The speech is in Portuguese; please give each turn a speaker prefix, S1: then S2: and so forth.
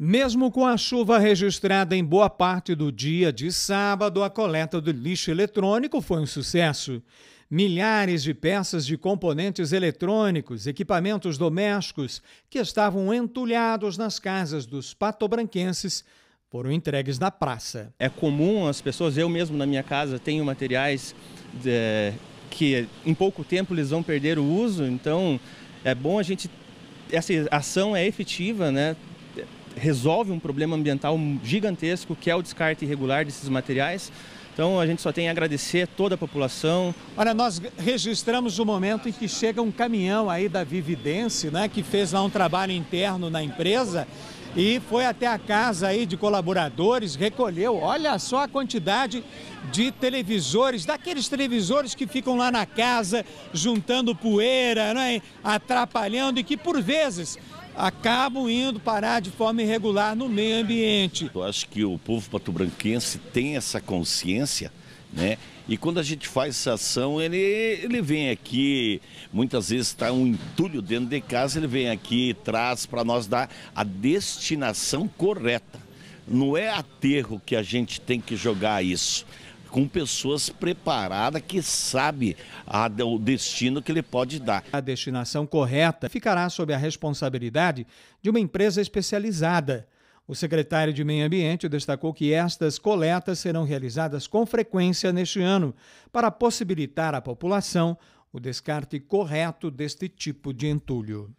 S1: Mesmo com a chuva registrada em boa parte do dia de sábado, a coleta do lixo eletrônico foi um sucesso. Milhares de peças de componentes eletrônicos, equipamentos domésticos que estavam entulhados nas casas dos patobranquenses foram entregues na praça.
S2: É comum as pessoas, eu mesmo na minha casa, tenho materiais de, é, que em pouco tempo eles vão perder o uso, então é bom a gente. Essa ação é efetiva, né? resolve um problema ambiental gigantesco, que é o descarte irregular desses materiais. Então a gente só tem a agradecer toda a população. Olha, nós registramos o momento em que chega
S1: um caminhão aí da Vividence, né, que fez lá um trabalho interno na empresa e foi até a casa aí de colaboradores, recolheu, olha só a quantidade de televisores, daqueles televisores que ficam lá na casa juntando poeira,
S3: né, atrapalhando e que por vezes acabam indo parar de forma irregular no meio ambiente. Eu acho que o povo patobranquense tem essa consciência né? E quando a gente faz essa ação, ele, ele vem aqui, muitas vezes está um entulho dentro de casa, ele vem aqui e traz para nós dar a destinação correta. Não é aterro que a gente tem que jogar isso com pessoas preparadas que sabe a, o destino que ele pode dar.
S1: A destinação correta ficará sob a responsabilidade de uma empresa especializada o secretário de Meio Ambiente destacou que estas coletas serão realizadas com frequência neste ano, para possibilitar à população o descarte correto deste tipo de entulho.